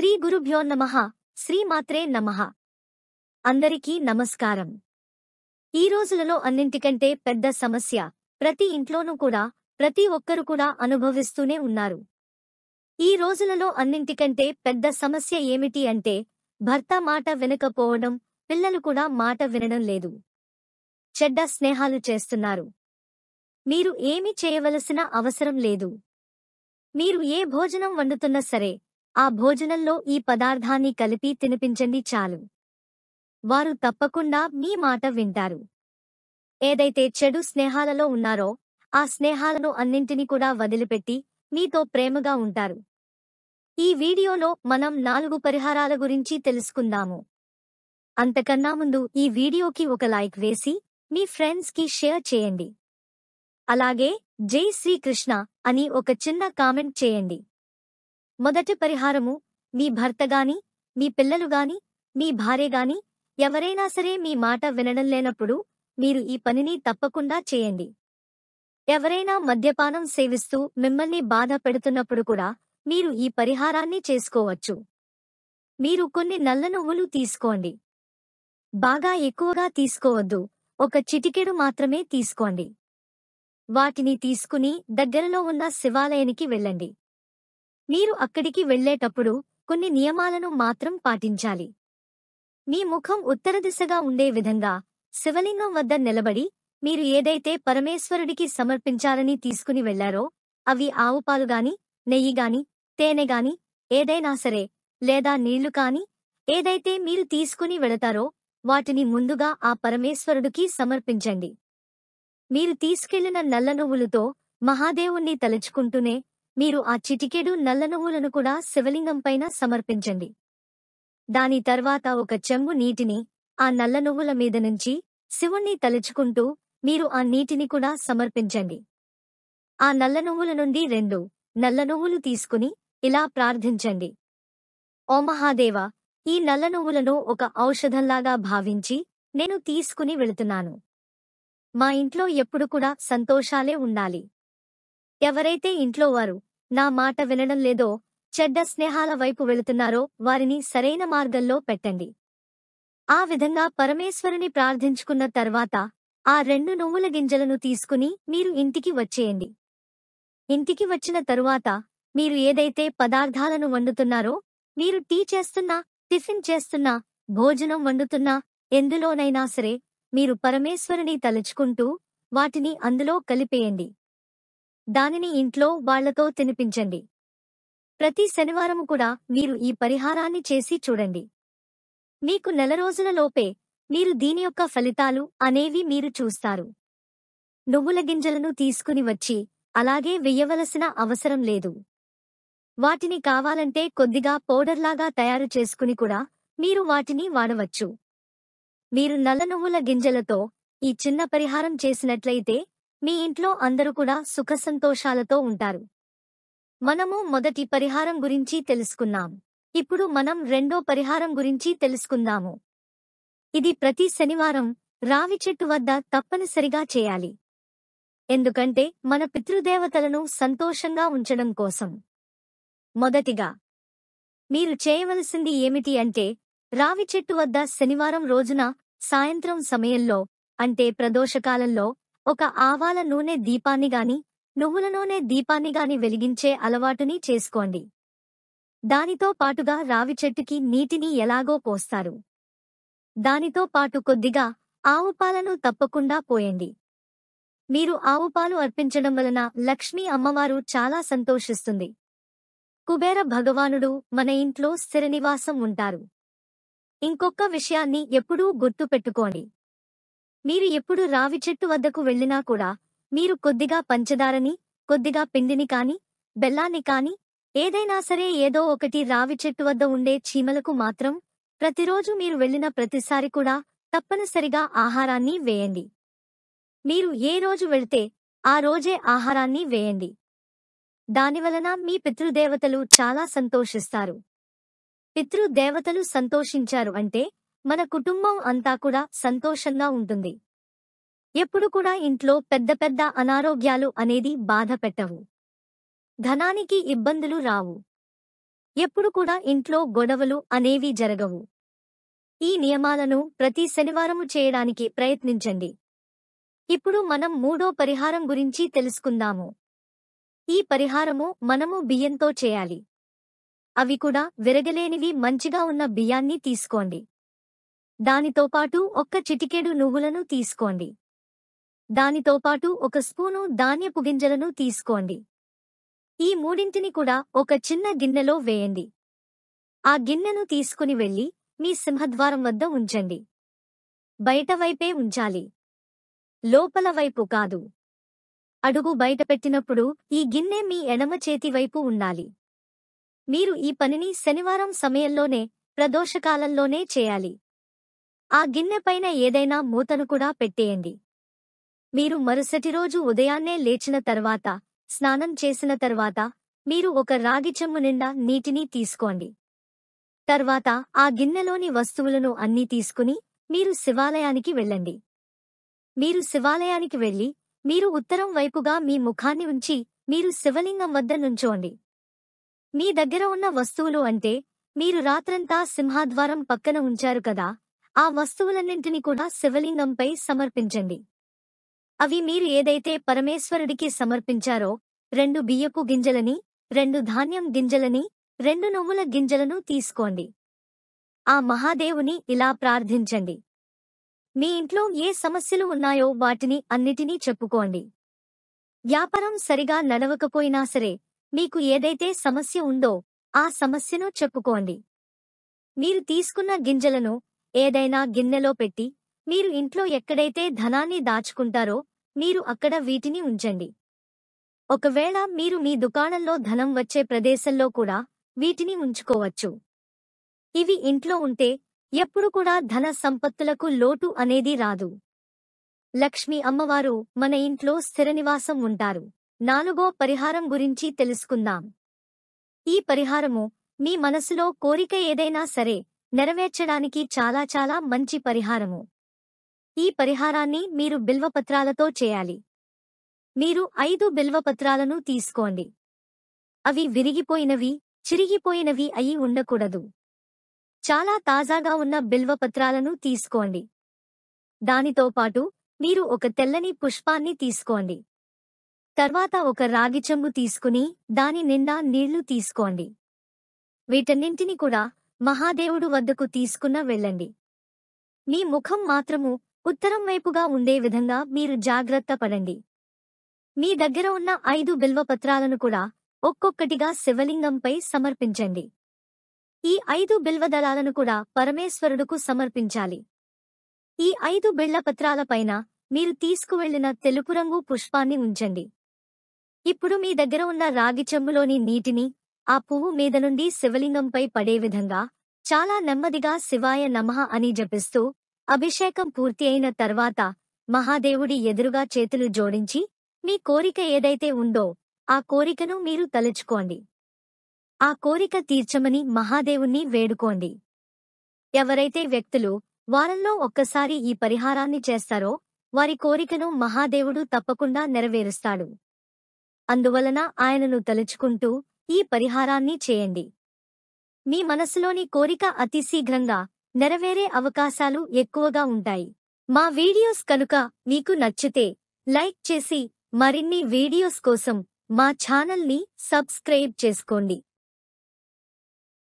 శ్రీ గురుభ్యో నమ శ్రీమాత్రే నమ అందరికీ నమస్కారం ఈ రోజులలో అన్నింటికంటే పెద్ద సమస్య ప్రతి ఇంట్లోనూ కూడా ప్రతి ఒక్కరు కూడా అనుభవిస్తూనే ఉన్నారు ఈ రోజులలో అన్నింటికంటే పెద్ద సమస్య ఏమిటి అంటే భర్త మాట వినకపోవడం పిల్లలు కూడా మాట వినడం లేదు చెడ్డ స్నేహాలు చేస్తున్నారు మీరు ఏమి చేయవలసిన అవసరం లేదు మీరు ఏ భోజనం వండుతున్నా సరే ఆ భోజనంలో ఈ పదార్థాన్ని కలిపి తినిపించండి చాలు వారు తప్పకుండా మీ మాట వింటారు ఏదైతే చెడు స్నేహాలలో ఉన్నారో ఆ స్నేహాలను అన్నింటినీ కూడా వదిలిపెట్టి మీతో ప్రేమగా ఉంటారు ఈ వీడియోలో మనం నాలుగు పరిహారాల గురించి తెలుసుకుందాము అంతకన్నా ముందు ఈ వీడియోకి ఒక లైక్ వేసి మీ ఫ్రెండ్స్కి షేర్ చేయండి అలాగే జై శ్రీకృష్ణ అని ఒక చిన్న కామెంట్ చేయండి మొదటి పరిహారము మీ భర్తగాని మీ పిల్లలుగాని మీ భార్యగాని ఎవరైనా సరే మీ మాట వినడం లేనప్పుడు మీరు ఈ పనిని తప్పకుండా చేయండి ఎవరైనా మద్యపానం సేవిస్తూ మిమ్మల్ని బాధ పెడుతున్నప్పుడు కూడా మీరు ఈ పరిహారాన్ని చేసుకోవచ్చు మీరు కొన్ని నల్ల నువ్వులు తీసుకోండి బాగా ఎక్కువగా తీసుకోవద్దు ఒక చిటికెడు మాత్రమే తీసుకోండి వాటిని తీసుకుని దగ్గరలో ఉన్న శివాలయానికి వెళ్ళండి మీరు అక్కడికి వెళ్లేటప్పుడు కొన్ని నియమాలను మాత్రం పాటించాలి మీ ముఖం ఉత్తర దిశగా ఉండే విధంగా శివలింగం వద్ద నిలబడి మీరు ఏదైతే పరమేశ్వరుడికి సమర్పించాలని తీసుకుని వెళ్లారో అవి ఆవుపాలుగాని నెయ్యిగాని తేనెగాని ఏదైనా సరే లేదా నీళ్లు కాని ఏదైతే మీరు తీసుకుని వెళతారో వాటిని ముందుగా ఆ పరమేశ్వరుడికి సమర్పించండి మీరు తీసుకెళ్లిన నల్ల నువ్వులతో మహాదేవుణ్ణి తలుచుకుంటూనే మీరు ఆ చిటికెడు నల్ల నువ్వులను కూడా శివలింగంపైన సమర్పించండి దాని తర్వాత ఒక చెంబు నీటిని ఆ నల్ల నువ్వుల మీద నుంచి శివుణ్ణి తలుచుకుంటూ మీరు ఆ నీటిని కూడా సమర్పించండి ఆ నల్ల నువ్వుల నుండి రెండు నల్ల నువ్వులు తీసుకుని ఇలా ప్రార్థించండి ఓ మహాదేవ ఈ నల్ల నువ్వులను ఒక ఔషధంలాగా భావించి నేను తీసుకుని వెళుతున్నాను మా ఇంట్లో ఎప్పుడు కూడా సంతోషాలే ఉండాలి ఎవరైతే ఇంట్లో వారు నా మాట వినడం లేదో చెడ్డ స్నేహాల వైపు వెళుతున్నారో వారిని సరైన మార్గంలో పెట్టండి ఆ విధంగా పరమేశ్వరుని ప్రార్థించుకున్న తర్వాత ఆ రెండు నువ్వుల గింజలను తీసుకుని మీరు ఇంటికి వచ్చేయండి ఇంటికి వచ్చిన తరువాత మీరు ఏదైతే పదార్థాలను వండుతున్నారో మీరు టీ చేస్తున్నా టిఫిన్ చేస్తున్నా భోజనం వండుతున్నా ఎందులోనైనా సరే మీరు పరమేశ్వరుని తలుచుకుంటూ వాటిని అందులో కలిపేయండి దానిని ఇంట్లో వాళ్లతో తినిపించండి ప్రతి శనివారము కూడా మీరు ఈ పరిహారాన్ని చేసి చూడండి మీకు నెల రోజుల లోపే మీరు దీని యొక్క ఫలితాలు అనేవి మీరు చూస్తారు నువ్వుల గింజలను తీసుకుని వచ్చి అలాగే వెయ్యవలసిన అవసరం లేదు వాటిని కావాలంటే కొద్దిగా పౌడర్లాగా తయారు చేసుకుని కూడా మీరు వాటిని వాడవచ్చు మీరు నల్ల నువ్వుల గింజలతో ఈ చిన్న పరిహారం చేసినట్లయితే మీ ఇంట్లో అందరూ కూడా సుఖసంతోషాలతో ఉంటారు మనము మొదటి పరిహారం గురించి తెలుసుకున్నాం ఇప్పుడు మనం రెండో పరిహారం గురించి తెలుసుకుందాము ఇది ప్రతి శనివారం రావి చెట్టు వద్ద తప్పనిసరిగా చేయాలి ఎందుకంటే మన పితృదేవతలను సంతోషంగా ఉంచడం కోసం మొదటిగా మీరు చేయవలసింది ఏమిటి అంటే రావి చెట్టు వద్ద శనివారం రోజున సాయంత్రం సమయంలో అంటే ప్రదోషకాలంలో ఒక ఆవాల నూనె దీపాన్ని గాని నువ్వుల నూనె దీపాన్ని గాని వెలిగించే అలవాటుని చేసుకోండి దానితో పాటుగా రావి చెట్టుకి నీటిని ఎలాగో పోస్తారు దానితో పాటు కొద్దిగా ఆవుపాలను తప్పకుండా పోయండి మీరు ఆవుపాలు అర్పించడం వలన లక్ష్మీ అమ్మవారు చాలా సంతోషిస్తుంది కుబేర భగవానుడు మన ఇంట్లో స్థిరనివాసం ఉంటారు ఇంకొక విషయాన్ని ఎప్పుడూ గుర్తుపెట్టుకోండి మీరు ఎప్పుడు రావి చెట్టు వద్దకు వెళ్ళినా కూడా మీరు కొద్దిగా పంచదారని కొద్దిగా పిండిని కాని బెల్లాన్ని కాని ఏదైనా సరే ఏదో ఒకటి రావి చెట్టు వద్ద ఉండే చీమలకు మాత్రం ప్రతిరోజు మీరు వెళ్ళిన ప్రతిసారి కూడా తప్పనిసరిగా ఆహారాన్ని వేయండి మీరు ఏ రోజు వెళితే ఆ రోజే ఆహారాన్ని వేయండి దానివలన మీ పితృదేవతలు చాలా సంతోషిస్తారు పితృదేవతలు సంతోషించారు అంటే మన కుటుంబం అంతా కూడా సంతోషంగా ఉంటుంది ఎప్పుడు కూడా ఇంట్లో పెద్ద పెద్ద అనారోగ్యాలు అనేది బాధ పెట్టవు ధనానికి ఇబ్బందులు రావు ఎప్పుడు కూడా ఇంట్లో గొడవలు అనేవి జరగవు ఈ నియమాలను ప్రతి శనివారము చేయడానికి ప్రయత్నించండి ఇప్పుడు మనం మూడో పరిహారం గురించి తెలుసుకుందాము ఈ పరిహారము మనము బియ్యంతో చేయాలి అవి కూడా విరగలేనివి మంచిగా ఉన్న బియ్యాన్ని తీసుకోండి దానితో పాటు ఒక్క చిటికెడు నువ్వులను తీసుకోండి దానితో పాటు ఒక స్పూను ధాన్యపు గింజలను తీసుకోండి ఈ మూడింటిని కూడా ఒక చిన్న గిన్నెలో వేయండి ఆ గిన్నెను తీసుకుని వెళ్ళి మీ సింహద్వారం వద్ద ఉంచండి బయటవైపే ఉంచాలి లోపల వైపు కాదు అడుగు బయటపెట్టినప్పుడు ఈ గిన్నె మీ ఎడమ చేతి వైపు ఉండాలి మీరు ఈ పనిని శనివారం సమయంలోనే ప్రదోషకాలంలోనే చేయాలి ఆ గిన్నెపైన ఏదైనా మూతను కూడా పెట్టేయండి మీరు మరుసటి రోజు ఉదయాన్నే లేచిన తర్వాత స్నానం చేసిన తర్వాత మీరు ఒక రాగి చెమ్ము నిండా నీటిని తీసుకోండి తర్వాత ఆ గిన్నెలోని వస్తువులను అన్నీ తీసుకుని మీరు శివాలయానికి వెళ్ళండి మీరు శివాలయానికి వెళ్ళి మీరు ఉత్తరం వైపుగా మీ ముఖాన్ని ఉంచి మీరు శివలింగం వద్ద నుంచోండి మీ దగ్గర ఉన్న వస్తువులు అంటే మీరు రాత్రంతా సింహాద్వారం పక్కన ఉంచారు కదా ఆ వస్తువులన్నింటినీ కూడా శివలింగంపై సమర్పించండి అవి మీరు ఏదైతే పరమేశ్వరుడికి సమర్పించారో రెండు బియ్యపు గింజలని రెండు ధాన్యం గింజలని రెండు నువ్వుల గింజలను తీసుకోండి ఆ మహాదేవుని ఇలా ప్రార్థించండి మీ ఇంట్లో ఏ సమస్యలు ఉన్నాయో వాటిని అన్నిటినీ చెప్పుకోండి వ్యాపారం సరిగా నడవకపోయినా సరే మీకు ఏదైతే సమస్య ఉందో ఆ సమస్యను చెప్పుకోండి మీరు తీసుకున్న గింజలను ఏదైనా గిన్నెలో పెట్టి మీరు ఇంట్లో ఎక్కడైతే ధనాన్ని దాచుకుంటారో మీరు అక్కడ వీటిని ఉంచండి ఒకవేళ మీరు మీ దుకాణంలో ధనం వచ్చే ప్రదేశంలో కూడా వీటిని ఉంచుకోవచ్చు ఇవి ఇంట్లో ఉంటే ఎప్పుడు కూడా ధన సంపత్తులకు లోటు అనేది రాదు లక్ష్మి అమ్మవారు మన ఇంట్లో స్థిరనివాసం ఉంటారు నాలుగో పరిహారం గురించి తెలుసుకుందాం ఈ పరిహారము మీ మనసులో కోరిక ఏదైనా సరే నెరవేర్చడానికి చాలా చాలా మంచి పరిహారము ఈ పరిహారాన్ని మీరు బిల్వపత్రాలతో చేయాలి మీరు ఐదు బిల్వపత్రాలను తీసుకోండి అవి విరిగిపోయినవి చిరిగిపోయినవి అయి ఉండకూడదు చాలా తాజాగా ఉన్న బిల్వపత్రాలను తీసుకోండి దానితో పాటు మీరు ఒక తెల్లని పుష్పాన్ని తీసుకోండి తర్వాత ఒక రాగిచెంబు తీసుకుని దాని నిండా నీళ్లు తీసుకోండి వీటన్నింటిని కూడా మహాదేవుడు వద్దకు తీసుకున్న వెళ్ళండి మీ ముఖం మాత్రము ఉత్తరం వైపుగా ఉండే విధంగా మీరు జాగ్రత్త పడండి మీ దగ్గర ఉన్న ఐదు బిల్వపత్రాలను కూడా ఒక్కొక్కటిగా శివలింగంపై సమర్పించండి ఈ ఐదు బిల్వదళాలను కూడా పరమేశ్వరుడుకు సమర్పించాలి ఈ ఐదు బిళ్లపత్రాలపైన మీరు తీసుకువెళ్లిన తెలుపు రంగు పుష్పాన్ని ఉంచండి ఇప్పుడు మీ దగ్గర ఉన్న రాగి చెంబులోని నీటిని ఆ పువ్వు మీద నుండి శివలింగంపై పడే విధంగా చాలా నెమ్మదిగా శివాయ నమః అని జపిస్తూ అభిషేకం పూర్తి అయిన తర్వాత మహాదేవుడి ఎదురుగా చేతులు జోడించి మీ కోరిక ఏదైతే ఉందో ఆ కోరికను మీరు తలుచుకోండి ఆ కోరిక తీర్చమని మహాదేవుణ్ణి వేడుకోండి ఎవరైతే వ్యక్తులు వారంలో ఒక్కసారి ఈ పరిహారాన్ని చేస్తారో వారి కోరికను మహాదేవుడు తప్పకుండా నెరవేరుస్తాడు అందువలన ఆయనను తలుచుకుంటూ ఈ పరిహారాన్ని చేయండి మీ మనసులోని కోరిక అతి శీఘ్రంగా నెరవేరే అవకాశాలు ఎక్కువగా ఉంటాయి మా వీడియోస్ కనుక మీకు నచ్చితే లైక్ చేసి మరిన్ని వీడియోస్ కోసం మా ఛానల్ని సబ్స్క్రైబ్ చేసుకోండి